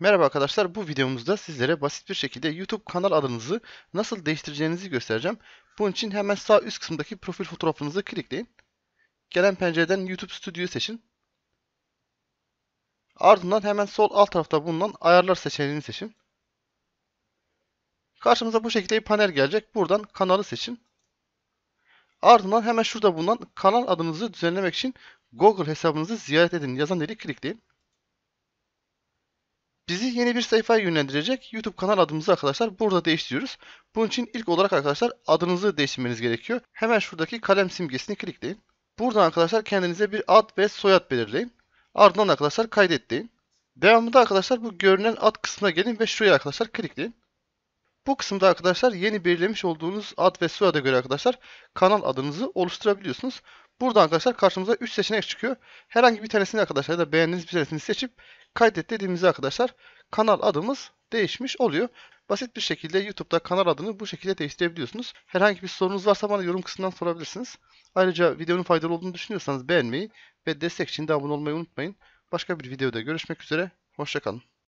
Merhaba arkadaşlar bu videomuzda sizlere basit bir şekilde YouTube kanal adınızı nasıl değiştireceğinizi göstereceğim. Bunun için hemen sağ üst kısımdaki profil fotoğrafınızı klikleyin. Gelen pencereden YouTube Studio'yu seçin. Ardından hemen sol alt tarafta bulunan ayarlar seçeneğini seçin. Karşımıza bu şekilde bir panel gelecek. Buradan kanalı seçin. Ardından hemen şurada bulunan kanal adınızı düzenlemek için Google hesabınızı ziyaret edin yazan yeri klikleyin. Bizi yeni bir sayfaya yönlendirecek YouTube kanal adımızı arkadaşlar burada değiştiriyoruz. Bunun için ilk olarak arkadaşlar adınızı değiştirmeniz gerekiyor. Hemen şuradaki kalem simgesini klikleyin. Buradan arkadaşlar kendinize bir ad ve soyad belirleyin. Ardından arkadaşlar kaydet deyin. Devamında arkadaşlar bu görünen ad kısmına gelin ve şuraya arkadaşlar klikleyin. Bu kısımda arkadaşlar yeni belirlemiş olduğunuz ad ve soyada göre arkadaşlar kanal adınızı oluşturabiliyorsunuz. Burada arkadaşlar karşımıza 3 seçenek çıkıyor. Herhangi bir tanesini arkadaşlar ya da beğendiğiniz bir tanesini seçip kaydet dediğimizde arkadaşlar kanal adımız değişmiş oluyor. Basit bir şekilde YouTube'da kanal adını bu şekilde değiştirebiliyorsunuz. Herhangi bir sorunuz varsa bana yorum kısmından sorabilirsiniz. Ayrıca videonun faydalı olduğunu düşünüyorsanız beğenmeyi ve destek için de abone olmayı unutmayın. Başka bir videoda görüşmek üzere. Hoşçakalın.